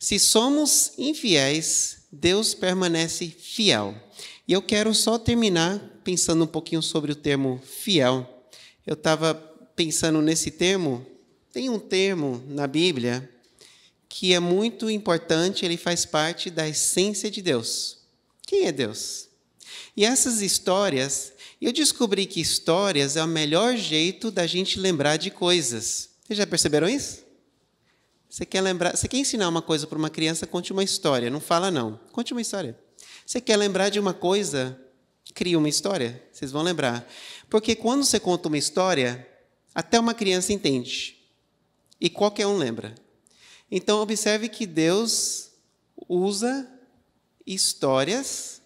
Se somos infiéis, Deus permanece fiel. E eu quero só terminar pensando um pouquinho sobre o termo fiel. Eu estava pensando nesse termo. Tem um termo na Bíblia que é muito importante, ele faz parte da essência de Deus. Quem é Deus? E essas histórias, eu descobri que histórias é o melhor jeito da gente lembrar de coisas. Vocês já perceberam isso? Você quer lembrar, você quer ensinar uma coisa para uma criança, conte uma história, não fala não. Conte uma história. Você quer lembrar de uma coisa, cria uma história, vocês vão lembrar. Porque quando você conta uma história, até uma criança entende. E qualquer um lembra. Então observe que Deus usa histórias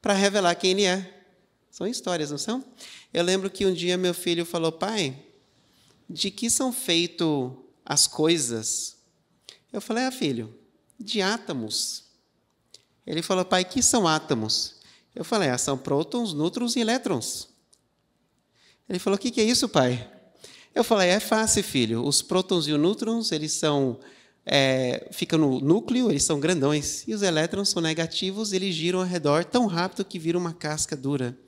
para revelar quem ele é. São histórias, não são? Eu lembro que um dia meu filho falou: "Pai, de que são feitos as coisas. Eu falei, ah, filho, de átomos. Ele falou, pai, que são átomos? Eu falei, ah, são prótons, nêutrons e elétrons. Ele falou, o que, que é isso, pai? Eu falei, é fácil, filho. Os prótons e os nêutrons, eles são. É, ficam no núcleo, eles são grandões. E os elétrons são negativos, eles giram ao redor tão rápido que vira uma casca dura.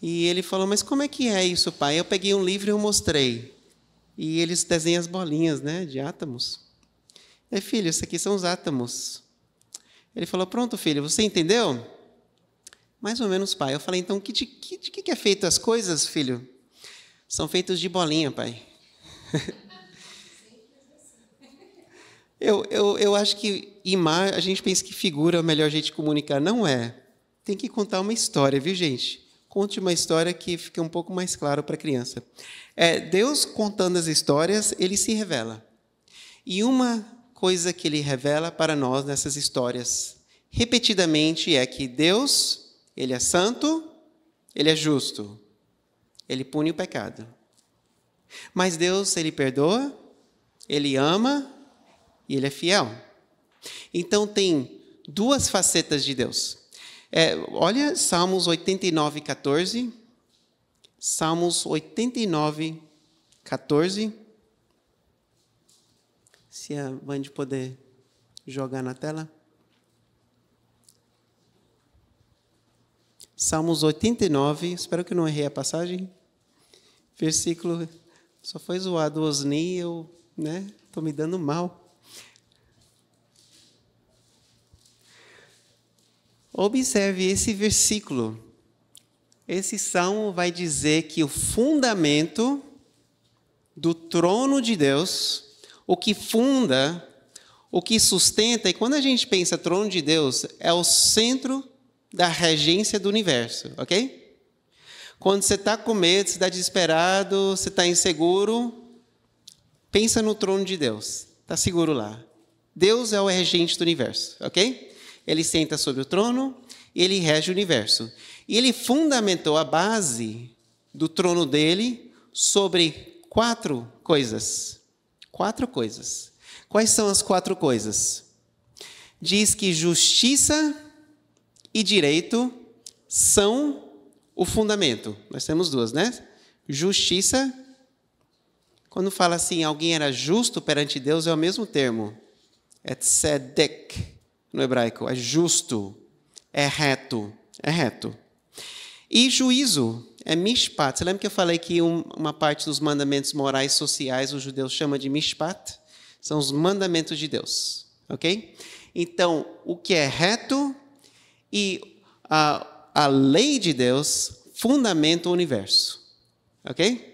E ele falou, mas como é que é isso, pai? Eu peguei um livro e eu mostrei e eles desenham as bolinhas né, de átomos. E filho, isso aqui são os átomos. Ele falou: Pronto, filho, você entendeu? Mais ou menos, pai. Eu falei: Então, que, de, que, de que é feito as coisas, filho? São feitos de bolinha, pai. eu, eu, eu acho que imagem, a gente pensa que figura é o melhor jeito de comunicar. Não é. Tem que contar uma história, viu, gente? conte uma história que fique um pouco mais claro para a criança. É, Deus contando as histórias, ele se revela. E uma coisa que ele revela para nós nessas histórias, repetidamente, é que Deus, ele é santo, ele é justo. Ele pune o pecado. Mas Deus, ele perdoa, ele ama e ele é fiel. Então tem duas facetas de Deus. É, olha Salmos 89, 14. Salmos 89, 14. Se a Band puder jogar na tela. Salmos 89, espero que não errei a passagem. Versículo. Só foi zoado o Osni, eu né, estou me dando mal. Observe esse versículo. Esse salmo vai dizer que o fundamento do trono de Deus, o que funda, o que sustenta, e quando a gente pensa trono de Deus, é o centro da regência do universo, ok? Quando você está com medo, você está desesperado, você está inseguro, pensa no trono de Deus, está seguro lá. Deus é o regente do universo, ok? ele senta sobre o trono e ele rege o universo. E ele fundamentou a base do trono dele sobre quatro coisas. Quatro coisas. Quais são as quatro coisas? Diz que justiça e direito são o fundamento. Nós temos duas, né? Justiça. Quando fala assim, alguém era justo perante Deus, é o mesmo termo. É tzedek no hebraico, é justo, é reto, é reto. E juízo é mishpat. Você lembra que eu falei que uma parte dos mandamentos morais sociais os judeus chama de mishpat? São os mandamentos de Deus, ok? Então, o que é reto e a, a lei de Deus fundamenta o universo, ok?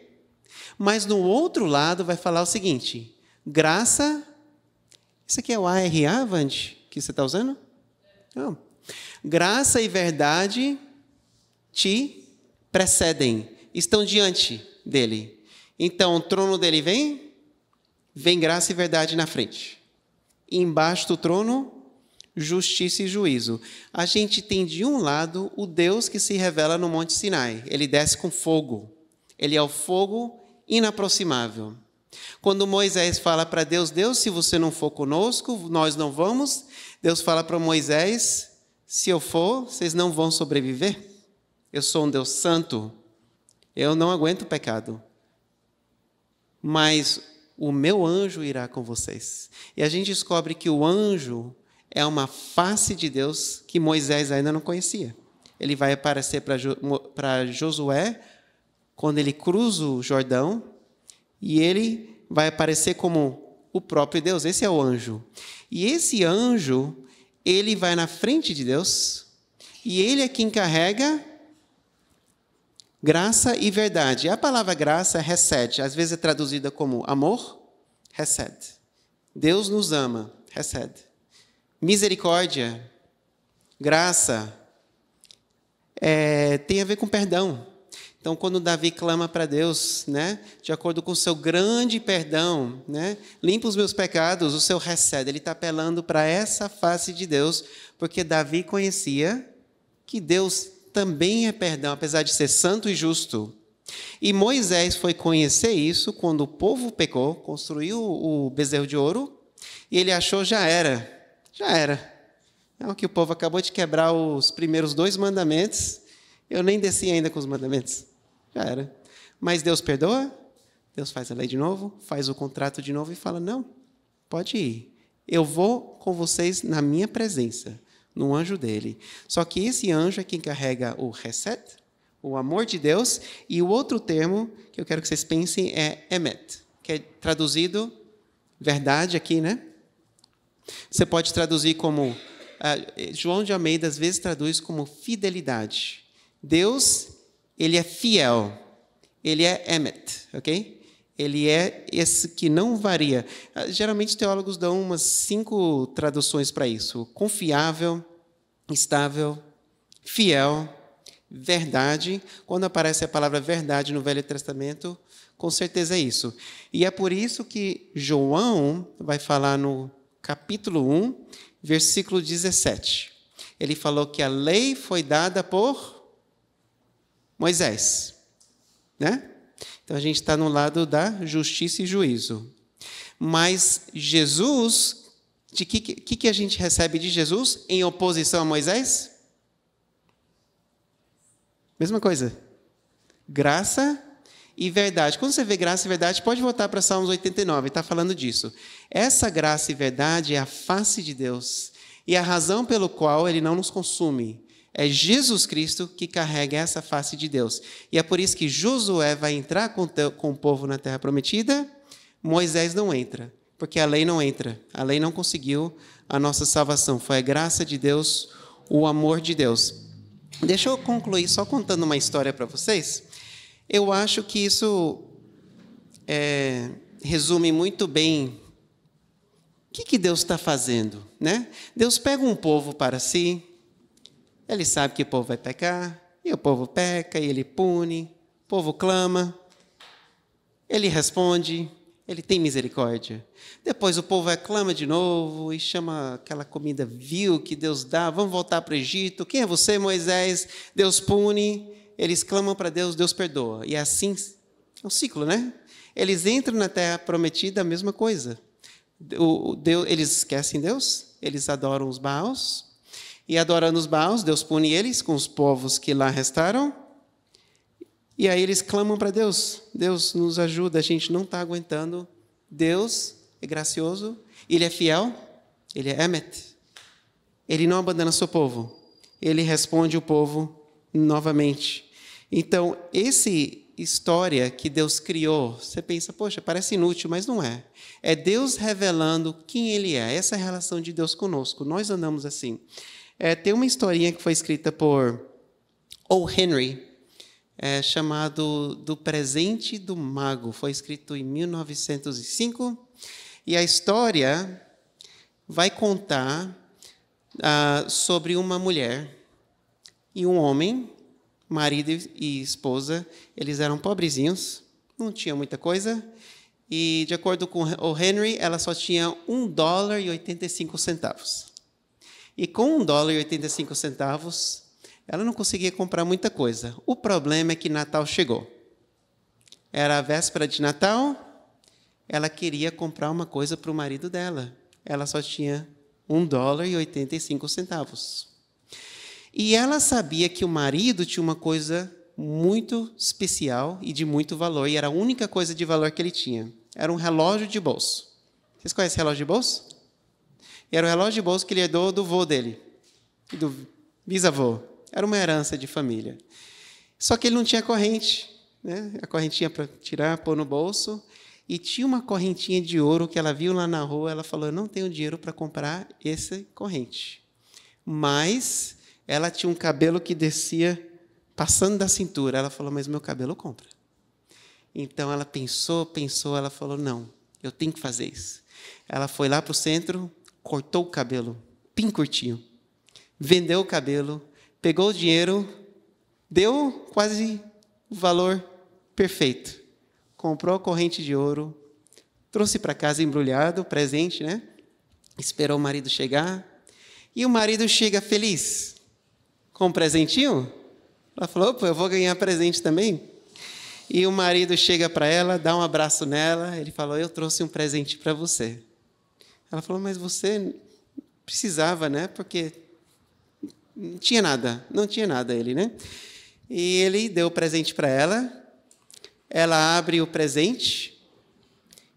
Mas no outro lado vai falar o seguinte: graça. Isso aqui é o ARA, Vandy? que você está usando? Não. Graça e verdade te precedem, estão diante dele. Então, o trono dele vem, vem graça e verdade na frente. E embaixo do trono, justiça e juízo. A gente tem de um lado o Deus que se revela no Monte Sinai. Ele desce com fogo. Ele é o fogo inaproximável. Quando Moisés fala para Deus: Deus, se você não for conosco, nós não vamos. Deus fala para Moisés: se eu for, vocês não vão sobreviver. Eu sou um Deus santo. Eu não aguento o pecado. Mas o meu anjo irá com vocês. E a gente descobre que o anjo é uma face de Deus que Moisés ainda não conhecia. Ele vai aparecer para Josué quando ele cruza o Jordão e ele vai aparecer como o próprio Deus. Esse é o anjo. E esse anjo, ele vai na frente de Deus e ele é quem carrega graça e verdade. A palavra graça recede, às vezes é traduzida como amor, recede. Deus nos ama, recede. Misericórdia, graça, é, tem a ver com perdão. Então, quando Davi clama para Deus, né, de acordo com o seu grande perdão, né, limpa os meus pecados, o seu recebe. Ele está apelando para essa face de Deus, porque Davi conhecia que Deus também é perdão, apesar de ser santo e justo. E Moisés foi conhecer isso quando o povo pecou, construiu o bezerro de ouro, e ele achou já era, já era. Não, é que o povo acabou de quebrar os primeiros dois mandamentos, eu nem desci ainda com os mandamentos. Já era. Mas Deus perdoa? Deus faz a lei de novo, faz o contrato de novo e fala: não, pode ir. Eu vou com vocês na minha presença, no anjo dele. Só que esse anjo é quem carrega o reset, o amor de Deus, e o outro termo que eu quero que vocês pensem é emet, que é traduzido verdade aqui, né? Você pode traduzir como. Uh, João de Almeida às vezes traduz como fidelidade. Deus ele é fiel, ele é Emmet, ok? Ele é esse que não varia. Ah, geralmente teólogos dão umas cinco traduções para isso: confiável, estável, fiel, verdade. Quando aparece a palavra verdade no Velho Testamento, com certeza é isso. E é por isso que João vai falar no capítulo 1, versículo 17. Ele falou que a lei foi dada por Moisés. Né? Então a gente está no lado da justiça e juízo. Mas Jesus, de que, que, que a gente recebe de Jesus em oposição a Moisés? Mesma coisa. Graça e verdade. Quando você vê graça e verdade, pode voltar para Salmos 89, está falando disso. Essa graça e verdade é a face de Deus e a razão pelo qual ele não nos consume. É Jesus Cristo que carrega essa face de Deus. E é por isso que Josué vai entrar com, com o povo na terra prometida, Moisés não entra, porque a lei não entra. A lei não conseguiu a nossa salvação. Foi a graça de Deus, o amor de Deus. Deixa eu concluir só contando uma história para vocês. Eu acho que isso é, resume muito bem o que, que Deus está fazendo. Né? Deus pega um povo para si, ele sabe que o povo vai pecar, e o povo peca, e ele pune, o povo clama, ele responde, ele tem misericórdia. Depois o povo reclama de novo e chama aquela comida vil que Deus dá. Vamos voltar para o Egito. Quem é você, Moisés? Deus pune. Eles clamam para Deus, Deus perdoa. E é assim é um ciclo, né? Eles entram na terra prometida, a mesma coisa. O, Deus, eles esquecem Deus, eles adoram os baús. E adorando os baús, Deus pune eles com os povos que lá restaram. E aí eles clamam para Deus: Deus nos ajuda, a gente não está aguentando. Deus é gracioso, ele é fiel, ele é Emet. Ele não abandona seu povo, ele responde o povo novamente. Então, essa história que Deus criou, você pensa, poxa, parece inútil, mas não é. É Deus revelando quem Ele é. Essa é a relação de Deus conosco. Nós andamos assim. É, tem uma historinha que foi escrita por O. Henry, é, chamado Do Presente do Mago. Foi escrito em 1905. E a história vai contar ah, sobre uma mulher e um homem, marido e esposa. Eles eram pobrezinhos, não tinham muita coisa. E, de acordo com o Henry, ela só tinha um dólar e 85 centavos. E com 1 dólar e 85 centavos, ela não conseguia comprar muita coisa. O problema é que Natal chegou. Era a véspera de Natal, ela queria comprar uma coisa para o marido dela. Ela só tinha 1 dólar e 85 centavos. E ela sabia que o marido tinha uma coisa muito especial e de muito valor, e era a única coisa de valor que ele tinha. Era um relógio de bolso. Vocês conhecem relógio de bolso? era o relógio de bolso que ele herdou do vô dele, do bisavô. Era uma herança de família. Só que ele não tinha corrente, né? a correntinha para tirar, pôr no bolso. E tinha uma correntinha de ouro que ela viu lá na rua. Ela falou: Eu não tenho dinheiro para comprar essa corrente. Mas ela tinha um cabelo que descia passando da cintura. Ela falou: Mas meu cabelo compra. Então ela pensou, pensou, ela falou: Não, eu tenho que fazer isso. Ela foi lá para o centro, cortou o cabelo, pin curtinho. Vendeu o cabelo, pegou o dinheiro, deu quase o valor perfeito. Comprou a corrente de ouro, trouxe para casa embrulhado, presente, né? Esperou o marido chegar. E o marido chega feliz com um presentinho. Ela falou: opa, eu vou ganhar presente também. E o marido chega para ela, dá um abraço nela. Ele falou: Eu trouxe um presente para você. Ela falou, mas você precisava, né? Porque não tinha nada, não tinha nada ele, né? E ele deu o presente para ela. Ela abre o presente.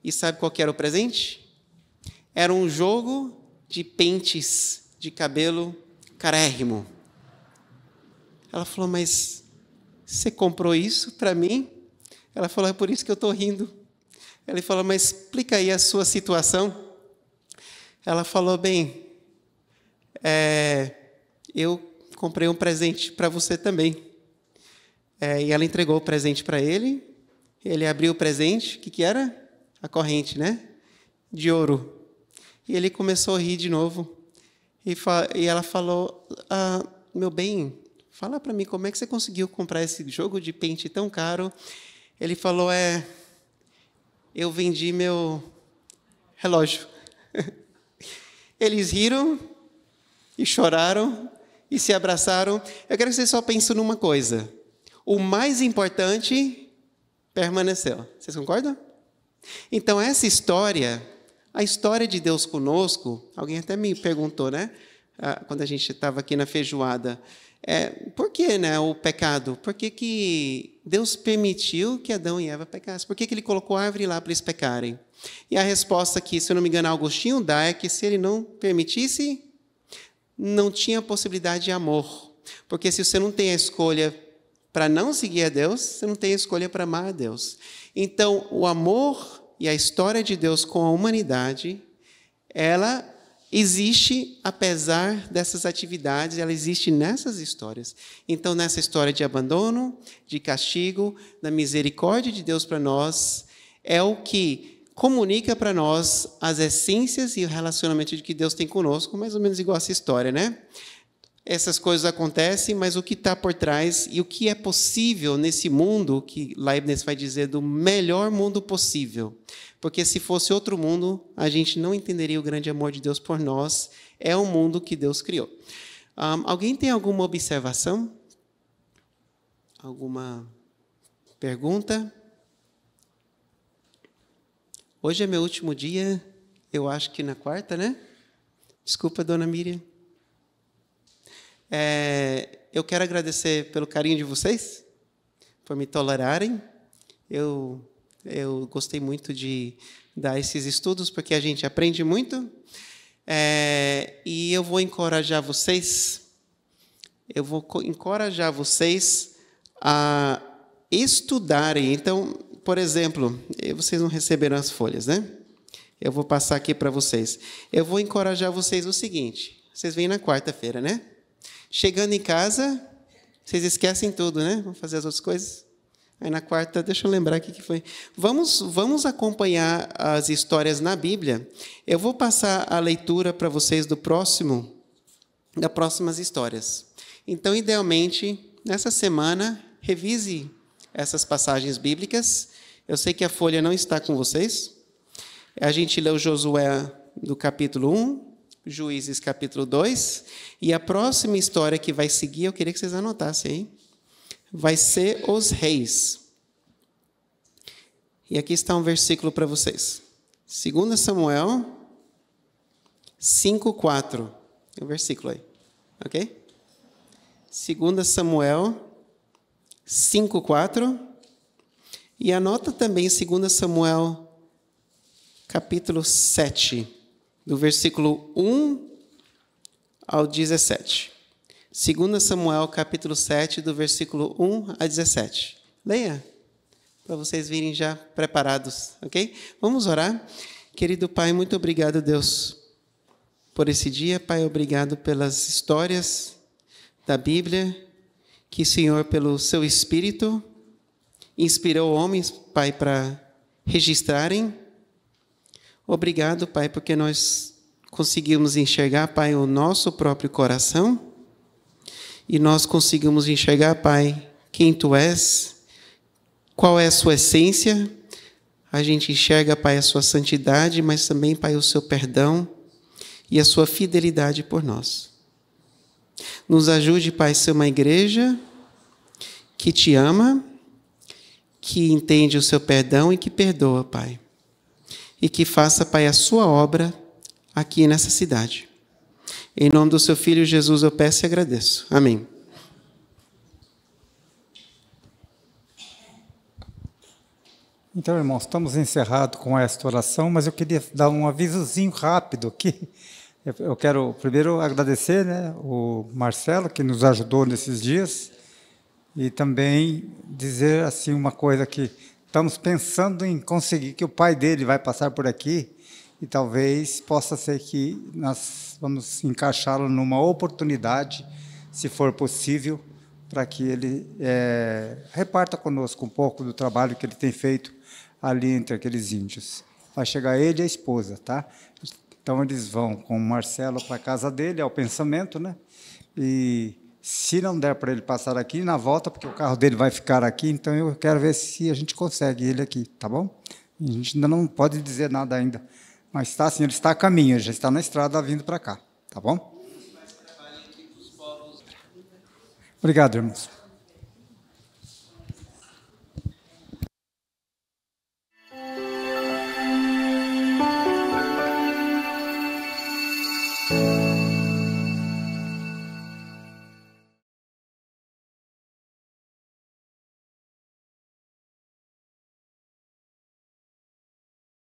E sabe qual era o presente? Era um jogo de pentes de cabelo carérrimo. Ela falou: Mas você comprou isso para mim? Ela falou: É por isso que eu estou rindo. Ela falou: Mas explica aí a sua situação. Ela falou: Bem, é, eu comprei um presente para você também. É, e ela entregou o presente para ele. Ele abriu o presente, o que, que era? A corrente, né? De ouro. E ele começou a rir de novo. E, e ela falou: ah, Meu bem, fala para mim como é que você conseguiu comprar esse jogo de pente tão caro. Ele falou: É, eu vendi meu relógio. Eles riram e choraram e se abraçaram. Eu quero que vocês só pensem numa coisa. O mais importante permaneceu. Vocês concordam? Então, essa história, a história de Deus conosco, alguém até me perguntou, né? Ah, quando a gente estava aqui na feijoada é, por que né, o pecado? Por que, que Deus permitiu que Adão e Eva pecassem? Por que, que ele colocou a árvore lá para eles pecarem? E a resposta que, se eu não me engano, Agostinho dá é que se ele não permitisse, não tinha possibilidade de amor. Porque se você não tem a escolha para não seguir a Deus, você não tem a escolha para amar a Deus. Então, o amor e a história de Deus com a humanidade, ela existe apesar dessas atividades, ela existe nessas histórias. Então, nessa história de abandono, de castigo, da misericórdia de Deus para nós, é o que comunica para nós as essências e o relacionamento de que Deus tem conosco, mais ou menos igual essa história, né? essas coisas acontecem, mas o que está por trás e o que é possível nesse mundo, que Leibniz vai dizer do melhor mundo possível. Porque se fosse outro mundo, a gente não entenderia o grande amor de Deus por nós. É o mundo que Deus criou. Um, alguém tem alguma observação? Alguma pergunta? Hoje é meu último dia, eu acho que na quarta, né? Desculpa, dona Miriam. É, eu quero agradecer pelo carinho de vocês, por me tolerarem. Eu, eu gostei muito de dar esses estudos, porque a gente aprende muito. É, e eu vou encorajar vocês, eu vou encorajar vocês a estudarem. Então, por exemplo, eh, vocês não receberam as folhas, né? Eu vou passar aqui para vocês. Eu vou encorajar vocês o seguinte: vocês vêm na quarta-feira, né? Chegando em casa, vocês esquecem tudo, né? Vamos fazer as outras coisas. Aí na quarta, deixa eu lembrar o que foi. Vamos, vamos acompanhar as histórias na Bíblia. Eu vou passar a leitura para vocês do próximo, das próximas histórias. Então, idealmente, nessa semana, revise essas passagens bíblicas. Eu sei que a folha não está com vocês. A gente leu Josué do capítulo 1 Juízes capítulo 2. E a próxima história que vai seguir, eu queria que vocês anotassem aí. Vai ser os reis. E aqui está um versículo para vocês. 2 Samuel 5, 4. É um versículo aí. Ok? 2 Samuel 5, 4. E anota também 2 Samuel capítulo 7 do versículo 1 ao 17. 2 Samuel, capítulo 7, do versículo 1 a 17. Leia, para vocês virem já preparados, ok? Vamos orar. Querido Pai, muito obrigado, Deus, por esse dia. Pai, obrigado pelas histórias da Bíblia, que o Senhor, pelo seu Espírito, inspirou homens, Pai, para registrarem Obrigado, Pai, porque nós conseguimos enxergar, Pai, o nosso próprio coração e nós conseguimos enxergar, Pai, quem Tu és, qual é a Sua essência. A gente enxerga, Pai, a Sua santidade, mas também, Pai, o Seu perdão e a Sua fidelidade por nós. Nos ajude, Pai, a ser uma igreja que te ama, que entende o Seu perdão e que perdoa, Pai e que faça, Pai, a sua obra aqui nessa cidade. Em nome do seu filho Jesus eu peço e agradeço. Amém. Então, irmãos, estamos encerrados com esta oração, mas eu queria dar um avisozinho rápido aqui. Eu quero primeiro agradecer né, o Marcelo, que nos ajudou nesses dias, e também dizer assim uma coisa que estamos pensando em conseguir que o pai dele vai passar por aqui e talvez possa ser que nós vamos encaixá-lo numa oportunidade, se for possível, para que ele é, reparta conosco um pouco do trabalho que ele tem feito ali entre aqueles índios. Vai chegar ele e a esposa, tá? Então eles vão com o Marcelo para a casa dele, é o pensamento, né? E se não der para ele passar aqui, na volta, porque o carro dele vai ficar aqui, então eu quero ver se a gente consegue ele aqui, tá bom? A gente ainda não pode dizer nada ainda. Mas está assim, ele está a caminho, já está na estrada vindo para cá, tá bom? Obrigado, irmãos.